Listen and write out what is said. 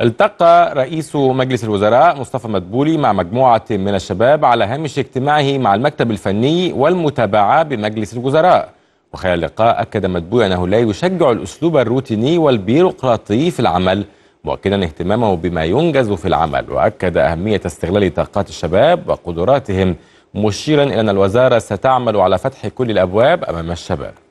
التقى رئيس مجلس الوزراء مصطفى مدبولي مع مجموعة من الشباب على هامش اجتماعه مع المكتب الفني والمتابعة بمجلس الوزراء وخلال اللقاء أكد مدبولي أنه لا يشجع الأسلوب الروتيني والبيروقراطي في العمل مؤكدا اهتمامه بما ينجز في العمل وأكد أهمية استغلال طاقات الشباب وقدراتهم مشيرا إلى أن الوزارة ستعمل على فتح كل الأبواب أمام الشباب